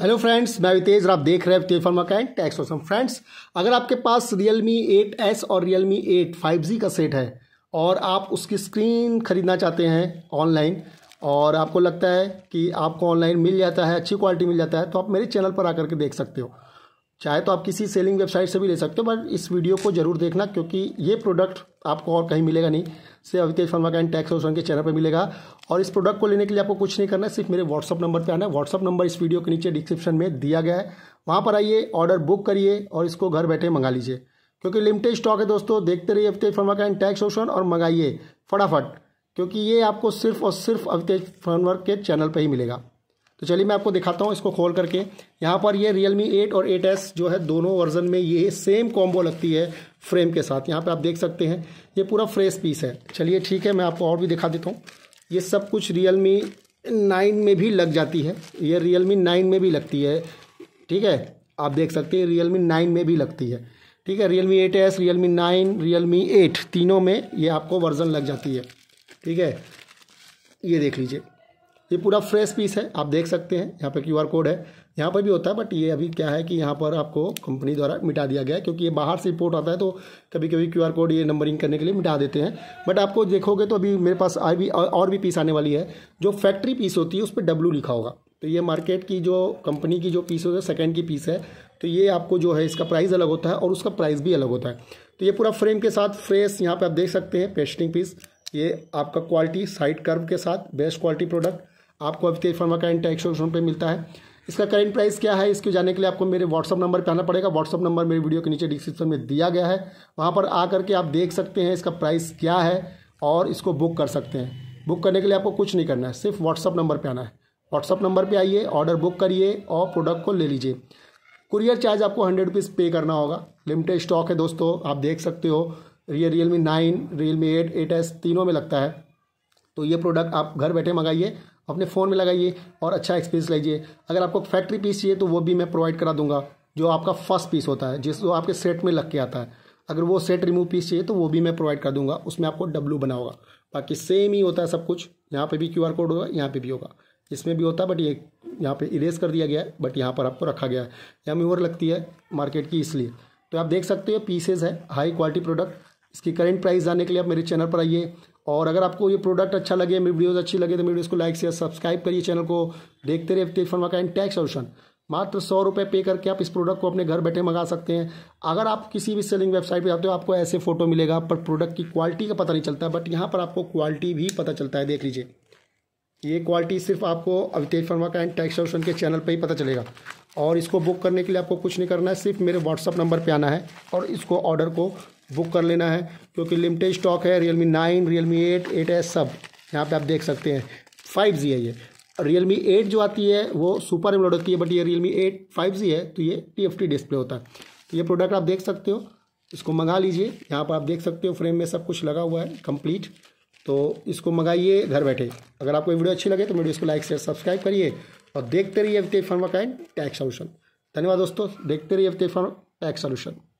hello friends मैं वितेज आप देख रहे हैं Vitesh pharma tax awesome friends अगर आपके पास रियलमी 8s और रियलमी 8 5G का सेट है और आप उसकी स्क्रीन खरीदना चाहते हैं ऑनलाइन और आपको लगता है कि आपको ऑनलाइन मिल जाता है अच्छी क्वालिटी मिल जाता है तो आप मेरे चैनल पर आकर के देख सकते हो चाहे तो आप किसी सेलिंग वेबसाइट से भी ले सकते हो बट इस वीडियो को जरूर देखना क्योंकि ये प्रोडक्ट आपको और कहीं मिलेगा नहीं सिर्फ अवितेश फर्मा का एंड टैक्स सोल्यूशन के चैनल पर मिलेगा और इस प्रोडक्ट को लेने के लिए आपको कुछ नहीं करना है सिर्फ मेरे व्हाट्सअप नंबर पर आना है व्हाट्सअप नंबर इस वीडियो के नीचे डिस्क्रिप्शन में दिया गया है वहाँ पर आइए ऑर्डर बुक करिए और इसको घर बैठे मंगा लीजिए क्योंकि लिमिटेड स्टॉक है दोस्तों देखते रहिए अवितेश फर्मा का एंड टैक्स सोल्यूशन और मंगाइए फटाफट क्योंकि ये आपको सिर्फ और सिर्फ अवितेश फर्मा के चैनल पर ही मिलेगा तो चलिए मैं आपको दिखाता हूँ इसको खोल करके यहाँ पर ये रियल मी एट और एट एस जो है दोनों वर्जन में ये सेम कॉम्बो लगती है फ्रेम के साथ यहाँ पर आप देख सकते हैं ये पूरा फ्रेश पीस है चलिए ठीक है मैं आपको और भी दिखा देता हूँ ये सब कुछ रियल मी नाइन में भी लग जाती है ये रियल मी नाइन में भी लगती है ठीक है आप देख सकते हैं रियल मी नाइन में भी लगती है ठीक है Realme eight S Realme nine Realme eight तीनों में ये आपको वर्जन लग जाती है ठीक है ये देख लीजिए ये पूरा फ्रेश पीस है आप देख सकते हैं यहाँ पर क्यू आर कोड है यहाँ पर भी होता है बट ये अभी क्या है कि यहाँ पर आपको कंपनी द्वारा मिटा दिया गया है क्योंकि ये बाहर से रिपोर्ट आता है तो कभी कभी क्यू आर कोड ये नंबरिंग करने के लिए मिटा देते हैं बट आपको देखोगे तो अभी मेरे पास आई भी और भी पीस आने वाली है जो फैक्ट्री पीस होती है उस पर डब्लू लिखा होगा तो ये मार्केट की जो कंपनी की जो पीस होती है सेकेंड की पीस है तो ये आपको जो है इसका प्राइस अलग होता है और उसका प्राइस भी अलग होता है तो ये पूरा फ्रेम के साथ फ्रेश यहाँ पर आप देख सकते हैं पेस्टिंग पीस ये आपका क्वालिटी साइड कर्व के साथ बेस्ट क्वालिटी प्रोडक्ट आपको अभी तेज फार्मा का एंटा एक सौ रुपये मिलता है इसका करंट प्राइस क्या है इसके जानने के लिए आपको मेरे व्हाट्सअप नंबर पर आना पड़ेगा व्हाट्सअप नंबर मेरे वीडियो के नीचे डिस्क्रिप्शन में दिया गया है वहाँ पर आ करके आप देख सकते हैं इसका प्राइस क्या है और इसको बुक कर सकते हैं बुक करने के लिए आपको कुछ नहीं करना है सिर्फ व्हाट्सअप नंबर पर आना है व्हाट्सअप नंबर पर आइए ऑर्डर बुक करिए और प्रोडक्ट को ले लीजिए कुरियर चार्ज आपको हंड्रेड रुपीज़ पे करना होगा लिमिटेड स्टॉक है दोस्तों आप देख सकते हो ये Realme nine Realme eight eight S तीनों में लगता है तो ये प्रोडक्ट आप घर बैठे मंगाइए अपने फ़ोन में लगाइए और अच्छा एक्सपीरियंस लीजिए अगर आपको फैक्ट्री पीस चाहिए तो वो भी मैं प्रोवाइड करा दूंगा जो आपका फर्स्ट पीस होता है जिस जो आपके सेट में लग के आता है अगर वो सेट रिमूव पीस चाहिए तो वो भी मैं प्रोवाइड कर दूंगा उसमें आपको डब्लू बना होगा बाकी सेम ही होता है सब कुछ यहाँ पे भी क्यू कोड होगा यहाँ पे भी होगा इसमें भी होता है बट ये यहाँ पे इरेज कर दिया गया है बट यहाँ पर आपको रखा गया है या मेमोर लगती है मार्केट की इसलिए तो आप देख सकते हो पीसेज है हाई क्वालिटी प्रोडक्ट इसकी करेंट प्राइस जानने के लिए आप मेरे चैनल पर आइए और अगर आपको ये प्रोडक्ट अच्छा लगे मेरी वीडियोज़ अच्छी लगे तो मेरी वीडियोज़ को लाइक शेयर सब्सक्राइब करिए चैनल को देखते रहे टेक फर्मा का एंड टैक्स सोल्यूशन मात्र सौ रुपये पे करके आप इस प्रोडक्ट को अपने घर बैठे मंगा सकते हैं अगर आप किसी भी सेलिंग वेबसाइट पे जाते हो आपको ऐसे फोटो मिलेगा पर प्रोडक्ट की क्वालिटी का पता नहीं चलता बट यहाँ पर आपको क्वालिटी भी पता चलता है देख लीजिए ये क्वालिटी सिर्फ आपको अवितेश फर्मा का एंड टैक्स सोल्यूशन के चैनल पर ही पता चलेगा और इसको बुक करने के लिए आपको कुछ नहीं करना है सिर्फ मेरे व्हाट्सअप नंबर पर आना है और इसको ऑर्डर को बुक कर लेना है क्योंकि लिमिटेड स्टॉक है Realme nine Realme eight eight S सब यहाँ पे आप देख सकते हैं फाइव जी है ये रियल मी एट जो आती है वो सुपर एमलोड होती है बट ये Realme eight five G है तो ये टी एफ टी डिस्प्ले होता है तो ये प्रोडक्ट आप देख सकते हो इसको मंगा लीजिए यहाँ पर आप देख सकते हो फ्रेम में सब कुछ लगा हुआ है कंप्लीट तो इसको मंगाइए घर बैठे अगर आपको वीडियो अच्छी लगे तो वीडियो इसको लाइक शेयर सब्सक्राइब करिए और देखते रहिए वित्तीय फर्मा का टैक्स सोल्यूशन धन्यवाद दोस्तों देखते रहिए वित्तीय फर्मा टैक्स सोल्यूशन